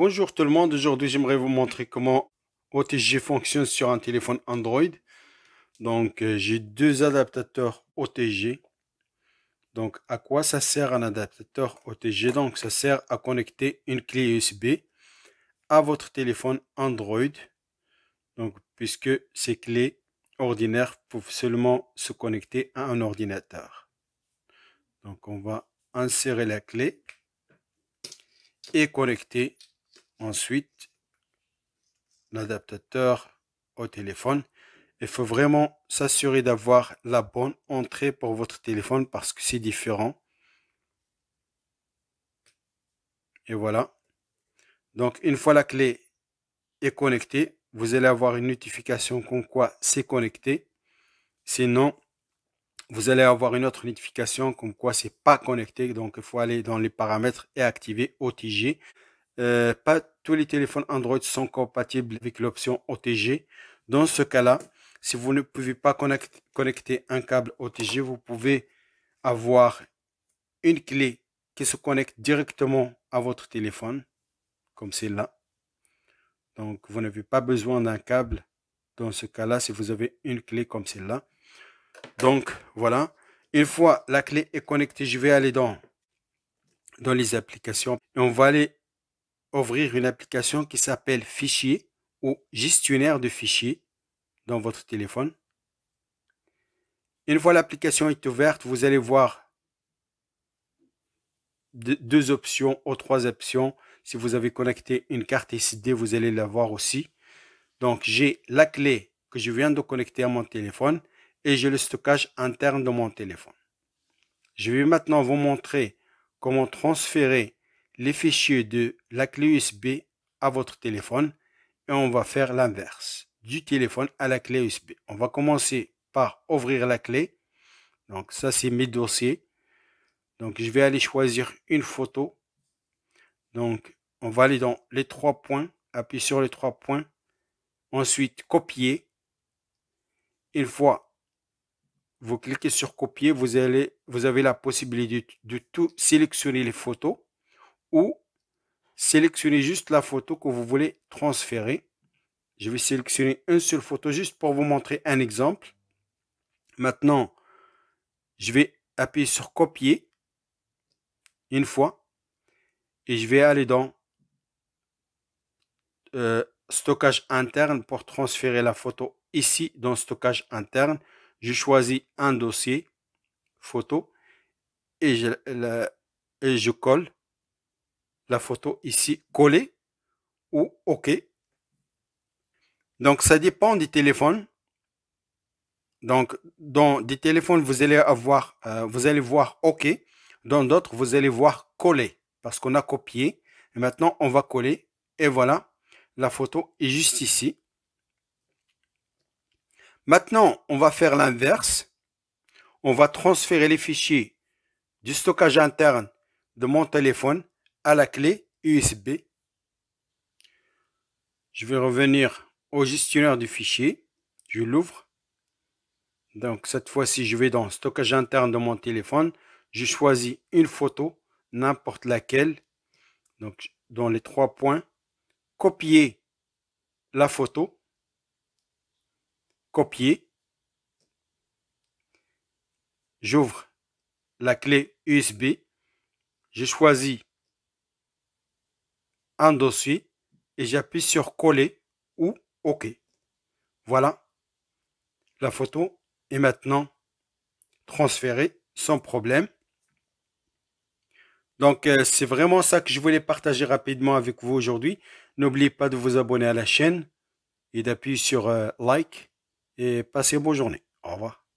Bonjour tout le monde, aujourd'hui j'aimerais vous montrer comment OTG fonctionne sur un téléphone Android. Donc euh, j'ai deux adaptateurs OTG. Donc à quoi ça sert un adaptateur OTG Donc ça sert à connecter une clé USB à votre téléphone Android. Donc puisque ces clés ordinaires peuvent seulement se connecter à un ordinateur. Donc on va insérer la clé et connecter ensuite l'adaptateur au téléphone. Il faut vraiment s'assurer d'avoir la bonne entrée pour votre téléphone parce que c'est différent. Et voilà. Donc une fois la clé est connectée, vous allez avoir une notification comme quoi c'est connecté. Sinon, vous allez avoir une autre notification comme quoi c'est pas connecté. Donc, il faut aller dans les paramètres et activer OTG. Euh, pas les téléphones Android sont compatibles avec l'option OTG. Dans ce cas-là, si vous ne pouvez pas connecter un câble OTG, vous pouvez avoir une clé qui se connecte directement à votre téléphone, comme celle là. Donc, vous n'avez pas besoin d'un câble dans ce cas-là si vous avez une clé comme celle-là. Donc, voilà. Une fois la clé est connectée, je vais aller dans, dans les applications. Et on va aller ouvrir une application qui s'appelle Fichier ou Gestionnaire de fichiers dans votre téléphone. Une fois l'application est ouverte, vous allez voir deux options ou trois options. Si vous avez connecté une carte SD, vous allez la voir aussi. Donc, j'ai la clé que je viens de connecter à mon téléphone et j'ai le stockage interne de mon téléphone. Je vais maintenant vous montrer comment transférer les fichiers de la clé USB à votre téléphone et on va faire l'inverse du téléphone à la clé USB. On va commencer par ouvrir la clé. Donc ça c'est mes dossiers. Donc je vais aller choisir une photo. Donc on va aller dans les trois points, appuyer sur les trois points. Ensuite copier. Une fois vous cliquez sur copier, vous allez vous avez la possibilité de tout sélectionner les photos ou sélectionnez juste la photo que vous voulez transférer. Je vais sélectionner une seule photo juste pour vous montrer un exemple. Maintenant, je vais appuyer sur copier une fois et je vais aller dans euh, stockage interne pour transférer la photo ici dans stockage interne. Je choisis un dossier photo et je colle la photo ici collée ou OK. Donc ça dépend du téléphone. Donc dans des téléphones vous allez avoir euh, vous allez voir OK, dans d'autres vous allez voir coller parce qu'on a copié et maintenant on va coller et voilà la photo est juste ici. Maintenant, on va faire l'inverse. On va transférer les fichiers du stockage interne de mon téléphone à la clé USB. Je vais revenir au gestionnaire du fichier. Je l'ouvre. Donc cette fois-ci, je vais dans stockage interne de mon téléphone. Je choisis une photo, n'importe laquelle. Donc dans les trois points, copier la photo, copier. J'ouvre la clé USB. Je choisis un dossier et j'appuie sur coller ou OK. Voilà, la photo est maintenant transférée sans problème. Donc euh, c'est vraiment ça que je voulais partager rapidement avec vous aujourd'hui. N'oubliez pas de vous abonner à la chaîne et d'appuyer sur euh, like et passez bonne journée. Au revoir.